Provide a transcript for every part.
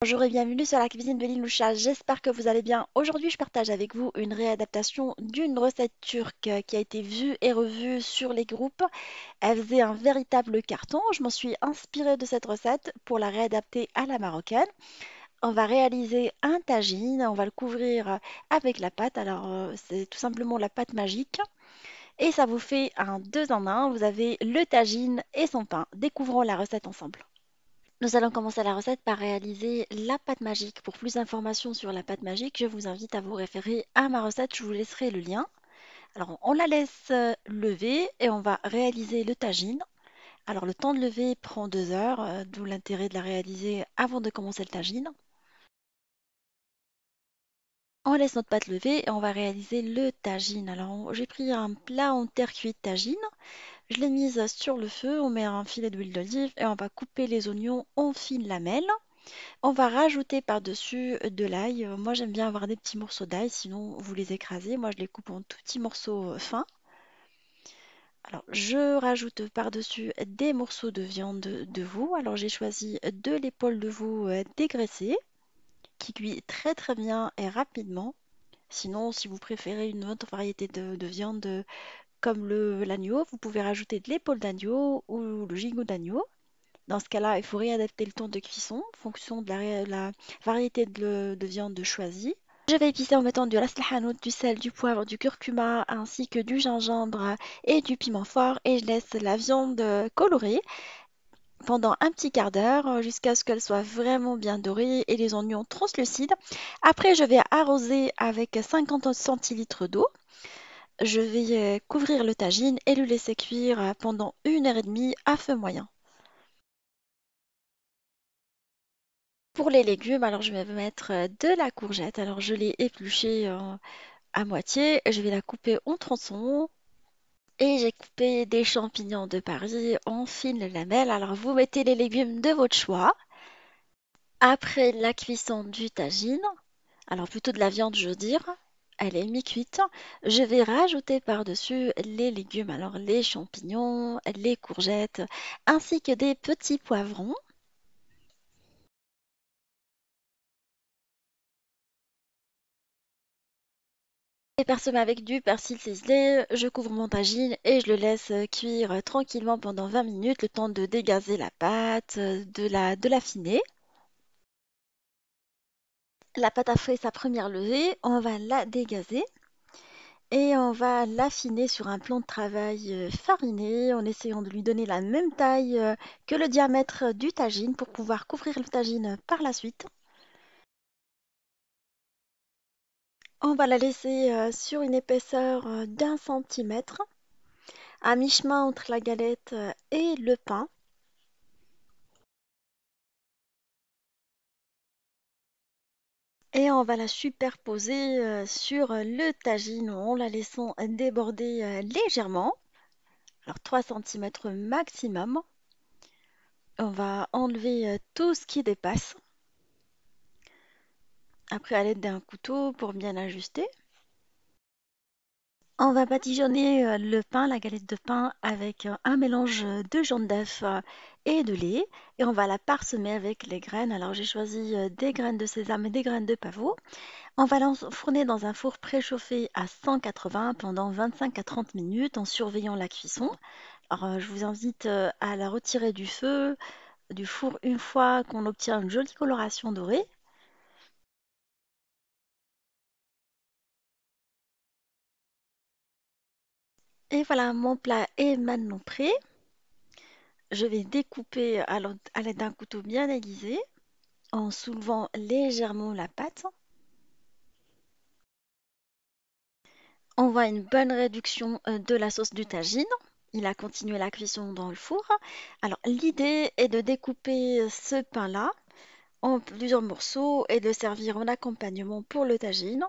Bonjour et bienvenue sur la cuisine de Loucha, j'espère que vous allez bien. Aujourd'hui je partage avec vous une réadaptation d'une recette turque qui a été vue et revue sur les groupes. Elle faisait un véritable carton, je m'en suis inspirée de cette recette pour la réadapter à la marocaine. On va réaliser un tagine, on va le couvrir avec la pâte, alors euh, c'est tout simplement la pâte magique. Et ça vous fait un deux en un vous avez le tagine et son pain. Découvrons la recette ensemble. Nous allons commencer la recette par réaliser la pâte magique. Pour plus d'informations sur la pâte magique, je vous invite à vous référer à ma recette, je vous laisserai le lien. Alors on la laisse euh, lever et on va réaliser le tagine. Alors le temps de lever prend deux heures, euh, d'où l'intérêt de la réaliser avant de commencer le tagine. On laisse notre pâte lever et on va réaliser le tagine. Alors j'ai pris un plat en terre cuite tagine. Je l'ai mise sur le feu, on met un filet d'huile d'olive et on va couper les oignons en fines lamelles. On va rajouter par-dessus de l'ail. Moi j'aime bien avoir des petits morceaux d'ail, sinon vous les écrasez. Moi je les coupe en tout petits morceaux euh, fins. Alors je rajoute par-dessus des morceaux de viande de veau. Alors j'ai choisi de l'épaule de veau euh, dégraissée qui cuit très très bien et rapidement. Sinon, si vous préférez une autre variété de, de viande, comme l'agneau, vous pouvez rajouter de l'épaule d'agneau ou le gigot d'agneau. Dans ce cas-là, il faut réadapter le temps de cuisson en fonction de la, variété de, viande choisie. Je vais épicer en mettant du de hanout, du sel, du poivre, du curcuma ainsi que du gingembre et du piment fort et je laisse la viande euh, colorée pendant un petit quart d'heure euh, jusqu'à ce qu'elle soit vraiment bien dorée et les oignons translucides. Après, je vais arroser avec 50 centilitres d'eau je vais euh, couvrir le tagine et le laisser cuire euh, pendant une heure et demie à feu moyen. Pour les légumes, alors je vais mettre euh, de la courgette. Alors je l'ai épluchée à moitié. Je vais la couper en tronçons. Et j'ai coupé des champignons de Paris en fines lamelles. Alors vous mettez les légumes de votre choix. Après la cuisson du tagine, alors plutôt de la viande je veux dire, elle est mi-cuite. Je vais rajouter par-dessus les légumes, alors les champignons, les courgettes, ainsi que des petits poivrons. parsemé avec du persil ciselé, je couvre mon tagine et je le laisse cuire tranquillement pendant 20 minutes, le temps de dégazer la pâte, de la, de l'affiner la pâte à fait sa première levée, on va la dégazer et on va l'affiner sur un plan de travail euh, fariné en essayant de lui donner la même taille euh, que le diamètre du tagine pour pouvoir couvrir le tagine par la suite. On va la laisser euh, sur une épaisseur d'un centimètre, à mi-chemin entre la galette et le pain. Et on va la superposer euh, sur le tagine en la laissant déborder euh, légèrement. Alors 3 cm maximum. On va enlever euh, tout ce qui dépasse. Après à l'aide d'un couteau pour bien ajuster. On va badigeonner euh, le pain, la galette de pain, avec euh, un mélange de jaune d'œuf euh, et de lait. Et on va la parsemer avec les graines. Alors j'ai choisi des graines de sésame et des graines de pavot. On va l'enfourner dans un four préchauffé à 180 pendant 25 à 30 minutes en surveillant la cuisson. Alors je vous invite à la retirer du feu, du four une fois qu'on obtient une jolie coloration dorée. Et voilà, mon plat est maintenant prêt. Je vais découper à l'aide d'un couteau bien aiguisé en soulevant légèrement la pâte. On voit une bonne réduction euh, de la sauce du tagine. Il a continué la cuisson dans le four. Alors l'idée est de découper ce pain-là en plusieurs morceaux et de servir en accompagnement pour le tagine.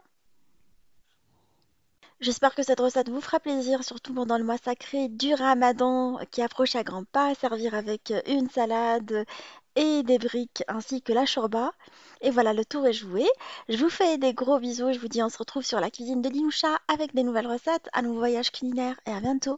J'espère que cette recette vous fera plaisir, surtout pendant le mois sacré du ramadan qui approche à grands pas, à servir avec euh, une salade et des briques ainsi que la chorba. Et voilà, le tour est joué. Je vous fais des gros bisous, je vous dis on se retrouve sur la cuisine de Linoucha avec des nouvelles recettes, un nouveau voyage culinaire et à bientôt